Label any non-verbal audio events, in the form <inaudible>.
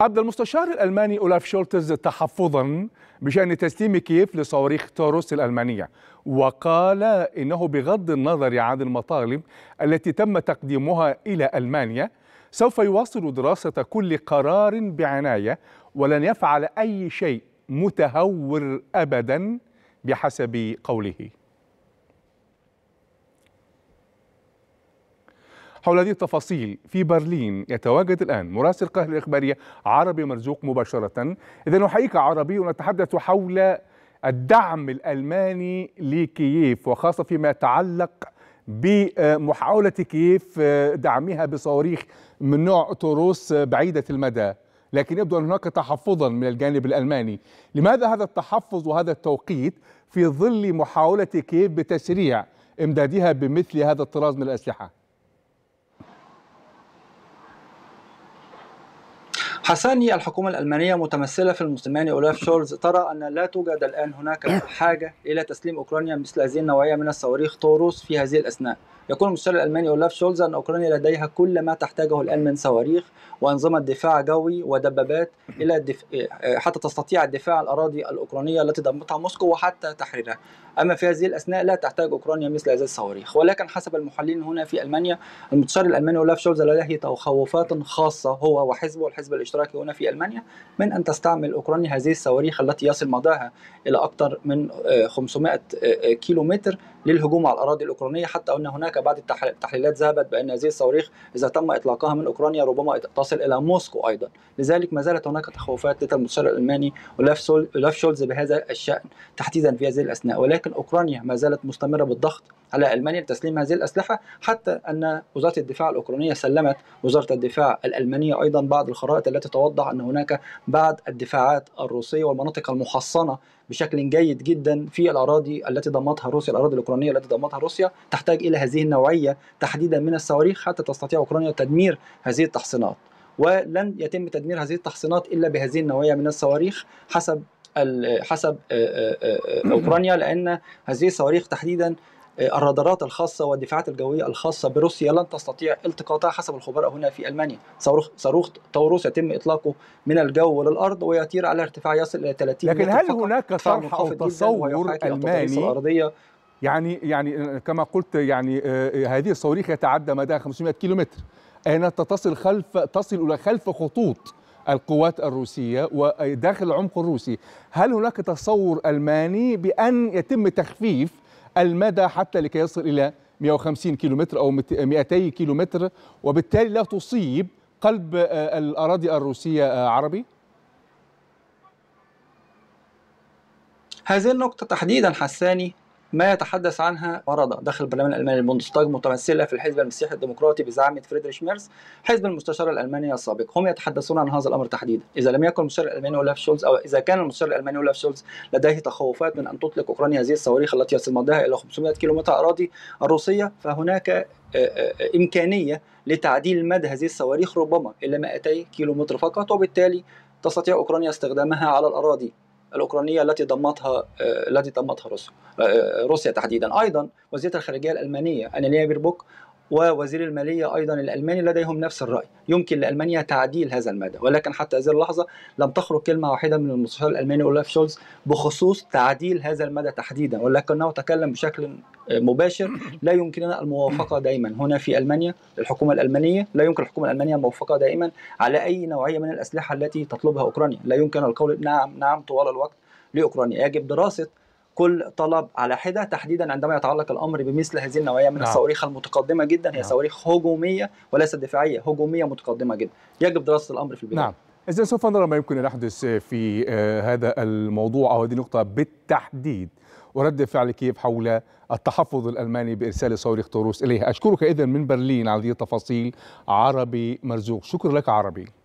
أبدى المستشار الألماني أولاف شولتز تحفظا بشأن تسليم كييف لصواريخ تاروس الألمانية وقال إنه بغض النظر عن المطالب التي تم تقديمها إلى ألمانيا سوف يواصل دراسة كل قرار بعناية ولن يفعل أي شيء متهور أبدا بحسب قوله حول هذه التفاصيل في برلين يتواجد الآن مراسل قهر الإخبارية عربي مرزوق مباشرة إذا نحييك عربي ونتحدث حول الدعم الألماني لكييف وخاصة فيما يتعلق بمحاولة كييف دعمها بصواريخ من نوع طروس بعيدة المدى لكن يبدو أن هناك تحفظا من الجانب الألماني لماذا هذا التحفظ وهذا التوقيت في ظل محاولة كييف بتسريع إمدادها بمثل هذا الطراز من الأسلحة حساني الحكومة الألمانية متمثلة في المسلمين أولاف شولز ترى أن لا توجد الآن هناك <coughs> حاجة إلى تسليم أوكرانيا مثل هذه النوعية من الصواريخ طوروس في هذه الأثناء يقول المستشار الألماني أولاف شولز أن أوكرانيا لديها كل ما تحتاجه الآن من صواريخ وأنظمة دفاع جوي ودبابات إلى الدف... إيه، حتى تستطيع الدفاع عن الأراضي الأوكرانية التي ضمتها موسكو وحتى تحريرها أما في هذه الأثناء لا تحتاج أوكرانيا مثل هذه الصواريخ ولكن حسب المحللين هنا في ألمانيا المستشار الألماني أولاف شولز لديه تخوفات خاصة هو وحزبه والحزب الاشتراكي الاشتراكي هنا في ألمانيا من أن تستعمل أوكرانيا هذه الصواريخ التي يصل مداها إلى أكثر من 500 آه، آه، آه، كيلومتر للهجوم على الأراضي الأوكرانية حتى أن هناك بعض التحليلات ذهبت بأن هذه الصواريخ إذا تم إطلاقها من أوكرانيا ربما تصل إلى موسكو أيضا لذلك ما زالت هناك تخوفات لدى المستشار الألماني اولاف شولز بهذا الشأن تحديدا في هذه الأثناء ولكن أوكرانيا ما زالت مستمرة بالضغط على ألمانيا لتسليم هذه الأسلحة حتى أن وزارة الدفاع الأوكرانية سلمت وزارة الدفاع الألمانية أيضا بعض الخرائط التي تتوضح أن هناك بعض الدفاعات الروسية والمناطق المحصنة بشكل جيد جدا في الأراضي التي ضمتها روسيا الأراضي الأوكرانية التي ضمتها روسيا تحتاج إلى هذه النوعية تحديدا من الصواريخ حتى تستطيع أوكرانيا تدمير هذه التحصينات ولن يتم تدمير هذه التحصينات إلا بهذه النوعية من الصواريخ حسب حسب اوكرانيا لان هذه الصواريخ تحديدا الرادارات الخاصة والدفاعات الجوية الخاصة بروسيا لن تستطيع التقاطها حسب الخبراء هنا في ألمانيا صاروخ صاروخ طوروس يتم إطلاقه من الجو للأرض ويطير على ارتفاع يصل إلى 30 لكن هل هناك طرح أو تصور ألماني يعني يعني كما قلت يعني آه، هذه الصواريخ يتعدى مداها 500 كيلومتر أين تصل خلف تصل إلى خلف خطوط القوات الروسية وداخل آه، العمق الروسي هل هناك تصور ألماني بأن يتم تخفيف المدى حتى لكي يصل إلى 150 كيلومتر أو 200 كيلومتر وبالتالي لا تصيب قلب آه، الأراضي الروسية آه، عربي؟ هذه النقطة تحديدا حساني ما يتحدث عنها ورد داخل البرلمان الالماني البوندستاج متمثله في الحزب المسيحي الديمقراطي بزعامه فريدريش ميرس حزب المستشار الالماني السابق هم يتحدثون عن هذا الامر تحديدا اذا لم يكن المستشار الالماني اولاف شولز او اذا كان المستشار الالماني اولاف شولز لديه تخوفات من ان تطلق اوكرانيا هذه الصواريخ التي يصل مداها الى 500 كيلومتر اراضي الروسيه فهناك آه، آه، آه، امكانيه لتعديل مدى هذه الصواريخ ربما الى 200 كيلومتر فقط وبالتالي تستطيع اوكرانيا استخدامها على الاراضي الاوكرانيه التي ضمتها آه، التي ضمتها روسيا آه، آه، روسيا تحديدا ايضا وزيره الخارجيه الالمانيه انيليا بيربوك ووزير المالية أيضا الألماني لديهم نفس الرأي يمكن لألمانيا تعديل هذا المدى ولكن حتى هذه اللحظة لم تخرج كلمة واحدة من المستشار الألماني أولاف شولز بخصوص تعديل هذا المدى تحديدا ولكنه تكلم بشكل مباشر لا يمكننا الموافقة دائما هنا في ألمانيا الحكومة الألمانية لا يمكن الحكومة الألمانية الموافقة دائما على أي نوعية من الأسلحة التي تطلبها أوكرانيا لا يمكن القول نعم نعم طوال الوقت لأوكرانيا يجب دراسة كل طلب على حده تحديدا عندما يتعلق الامر بمثل هذه النوعيه من نعم. الصواريخ المتقدمه جدا هي نعم. صواريخ هجوميه وليست دفاعيه هجوميه متقدمه جدا يجب دراسه الامر في البدايه نعم اذا سوف نرى ما يمكن ان يحدث في آه، هذا الموضوع او هذه النقطه بالتحديد ورد فعل كيف حول التحفظ الالماني بارسال صواريخ طوروس اليها اشكرك اذا من برلين على هذه التفاصيل عربي مرزوق شكرا لك عربي